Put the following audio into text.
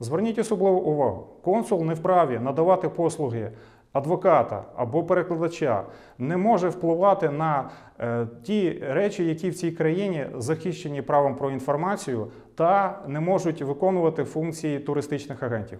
Зверніть особливу увагу, консул не вправі надавати послуги адвоката або перекладача, не може впливати на е, ті речі, які в цій країні захищені правом про інформацію, та не можуть виконувати функції туристичних агентів.